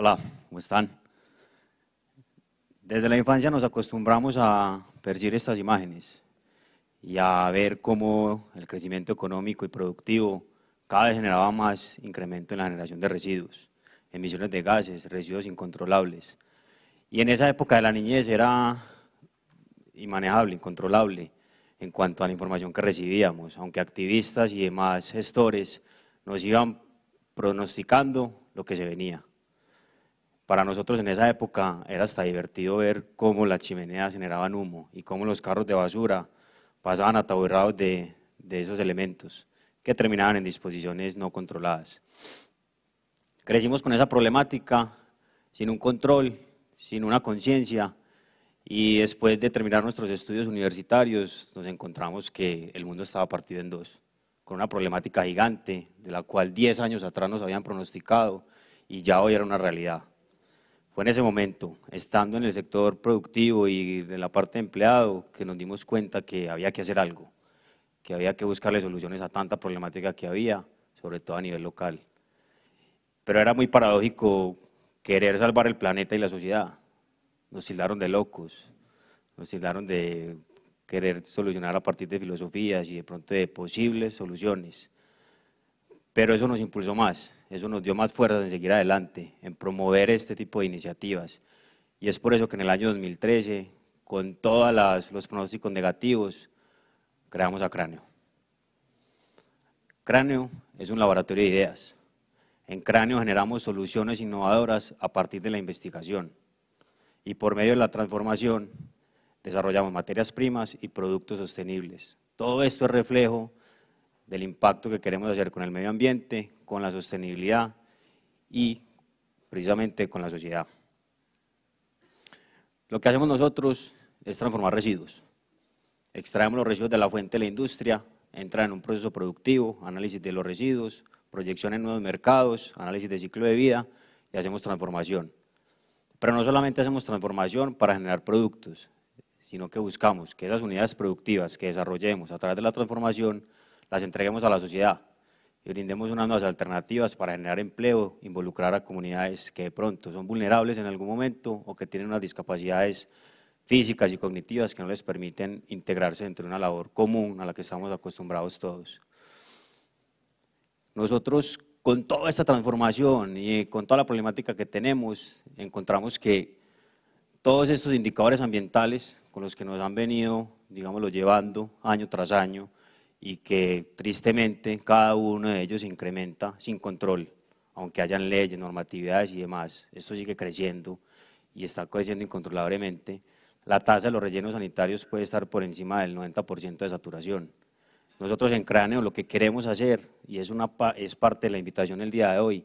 Hola, ¿cómo están? Desde la infancia nos acostumbramos a percibir estas imágenes y a ver cómo el crecimiento económico y productivo cada vez generaba más incremento en la generación de residuos, emisiones de gases, residuos incontrolables. Y en esa época de la niñez era inmanejable, incontrolable en cuanto a la información que recibíamos, aunque activistas y demás gestores nos iban pronosticando lo que se venía. Para nosotros en esa época era hasta divertido ver cómo las chimeneas generaban humo y cómo los carros de basura pasaban ataburrados de, de esos elementos que terminaban en disposiciones no controladas. Crecimos con esa problemática, sin un control, sin una conciencia, y después de terminar nuestros estudios universitarios nos encontramos que el mundo estaba partido en dos, con una problemática gigante de la cual 10 años atrás nos habían pronosticado y ya hoy era una realidad. Fue en ese momento, estando en el sector productivo y de la parte de empleado, que nos dimos cuenta que había que hacer algo, que había que buscarle soluciones a tanta problemática que había, sobre todo a nivel local. Pero era muy paradójico querer salvar el planeta y la sociedad. Nos tildaron de locos, nos tildaron de querer solucionar a partir de filosofías y de pronto de posibles soluciones pero eso nos impulsó más, eso nos dio más fuerzas en seguir adelante, en promover este tipo de iniciativas. Y es por eso que en el año 2013, con todos los pronósticos negativos, creamos a Cráneo. Cráneo es un laboratorio de ideas. En Cráneo generamos soluciones innovadoras a partir de la investigación y por medio de la transformación desarrollamos materias primas y productos sostenibles. Todo esto es reflejo del impacto que queremos hacer con el medio ambiente, con la sostenibilidad y precisamente con la sociedad. Lo que hacemos nosotros es transformar residuos. Extraemos los residuos de la fuente de la industria, entra en un proceso productivo, análisis de los residuos, proyección en nuevos mercados, análisis de ciclo de vida y hacemos transformación. Pero no solamente hacemos transformación para generar productos, sino que buscamos que esas unidades productivas que desarrollemos a través de la transformación las entreguemos a la sociedad y brindemos unas nuevas alternativas para generar empleo, involucrar a comunidades que de pronto son vulnerables en algún momento o que tienen unas discapacidades físicas y cognitivas que no les permiten integrarse dentro una labor común a la que estamos acostumbrados todos. Nosotros con toda esta transformación y con toda la problemática que tenemos, encontramos que todos estos indicadores ambientales con los que nos han venido, digámoslo, llevando año tras año, y que tristemente cada uno de ellos incrementa sin control, aunque hayan leyes, normatividades y demás. Esto sigue creciendo y está creciendo incontrolablemente. La tasa de los rellenos sanitarios puede estar por encima del 90% de saturación. Nosotros en Cráneo lo que queremos hacer, y es, una, es parte de la invitación el día de hoy,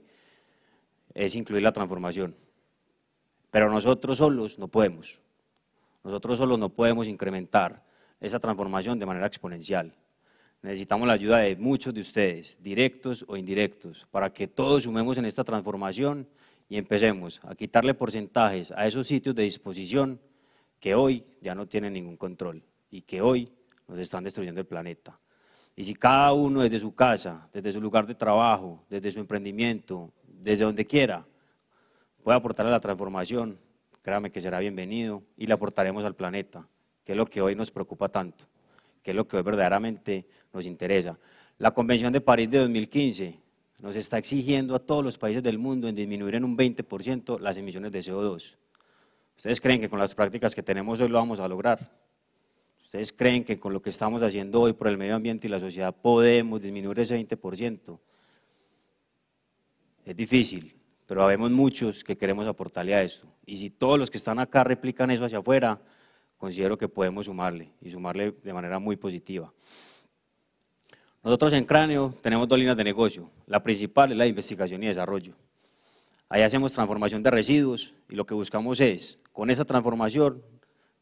es incluir la transformación. Pero nosotros solos no podemos. Nosotros solos no podemos incrementar esa transformación de manera exponencial. Necesitamos la ayuda de muchos de ustedes, directos o indirectos, para que todos sumemos en esta transformación y empecemos a quitarle porcentajes a esos sitios de disposición que hoy ya no tienen ningún control y que hoy nos están destruyendo el planeta. Y si cada uno desde su casa, desde su lugar de trabajo, desde su emprendimiento, desde donde quiera, puede aportar a la transformación, créame que será bienvenido y le aportaremos al planeta, que es lo que hoy nos preocupa tanto que es lo que verdaderamente nos interesa. La Convención de París de 2015 nos está exigiendo a todos los países del mundo en disminuir en un 20% las emisiones de CO2. ¿Ustedes creen que con las prácticas que tenemos hoy lo vamos a lograr? ¿Ustedes creen que con lo que estamos haciendo hoy por el medio ambiente y la sociedad podemos disminuir ese 20%? Es difícil, pero habemos muchos que queremos aportarle a eso. Y si todos los que están acá replican eso hacia afuera, considero que podemos sumarle y sumarle de manera muy positiva. Nosotros en Cráneo tenemos dos líneas de negocio. La principal es la investigación y desarrollo. Ahí hacemos transformación de residuos y lo que buscamos es, con esa transformación,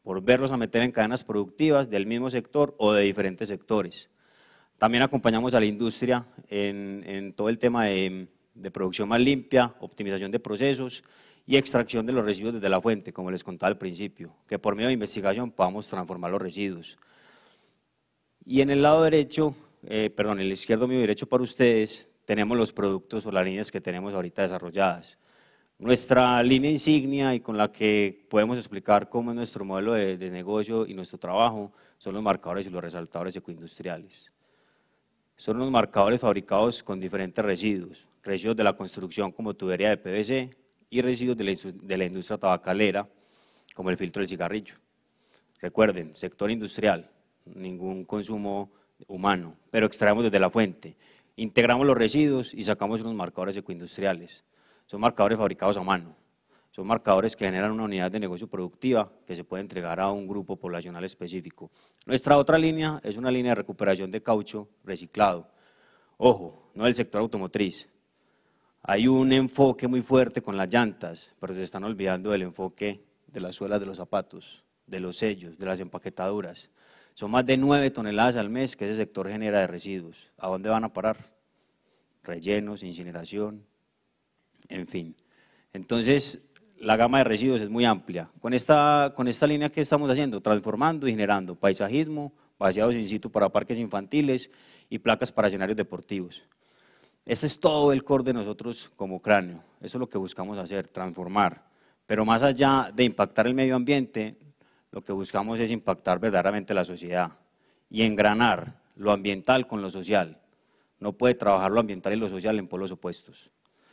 volverlos a meter en cadenas productivas del mismo sector o de diferentes sectores. También acompañamos a la industria en, todo el tema de producción más limpia, optimización de procesos y extracción de los residuos desde la fuente, como les contaba al principio, que por medio de investigación podamos transformar los residuos. Y en el lado derecho, eh, perdón, en el izquierdo medio derecho para ustedes, tenemos los productos o las líneas que tenemos ahorita desarrolladas. Nuestra línea insignia y con la que podemos explicar cómo es nuestro modelo de, de negocio y nuestro trabajo son los marcadores y los resaltadores ecoindustriales. Son unos marcadores fabricados con diferentes residuos, residuos de la construcción como tubería de PVC, y residuos de la, industria tabacalera, como el filtro del cigarrillo. Recuerden, sector industrial, ningún consumo humano, pero extraemos desde la fuente. Integramos los residuos y sacamos unos marcadores ecoindustriales. Son marcadores fabricados a mano. Son marcadores que generan una unidad de negocio productiva que se puede entregar a un grupo poblacional específico. Nuestra otra línea es una línea de recuperación de caucho reciclado. Ojo, no del sector automotriz, hay un enfoque muy fuerte con las llantas, pero se están olvidando del enfoque de las suelas de los zapatos, de los sellos, de las empaquetaduras. Son más de nueve toneladas al mes que ese sector genera de residuos. ¿A dónde van a parar? Rellenos, incineración, en fin. Entonces, la gama de residuos es muy amplia. Con esta, línea que estamos haciendo, transformando y generando paisajismo, vaciados in situ para parques infantiles y placas para escenarios deportivos. Ese es todo el core de nosotros como cráneo. Eso es lo que buscamos hacer, transformar. Pero más allá de impactar el medio ambiente, lo que buscamos es impactar verdaderamente la sociedad y engranar lo ambiental con lo social. No puede trabajar lo ambiental y lo social en polos opuestos.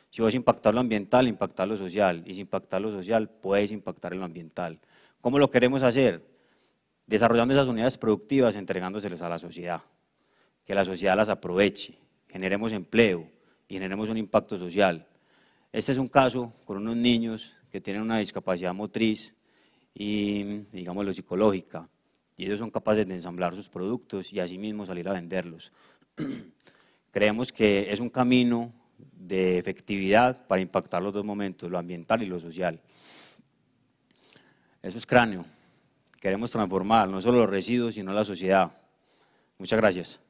Si vas a impactar lo ambiental, impactar lo social. Y si impactar lo social, puedes impactar lo ambiental. ¿Cómo lo queremos hacer? Desarrollando esas unidades productivas, entregándoselas a la sociedad. Que la sociedad las aproveche generemos empleo y generemos un impacto social. Este es un caso con unos niños que tienen una discapacidad motriz y, lo psicológica, y ellos son capaces de ensamblar sus productos y asimismo salir a venderlos. Creemos que es un camino de efectividad para impactar los dos momentos, lo ambiental y lo social. Eso es cráneo. Queremos transformar no solo los residuos, sino la sociedad. Muchas gracias.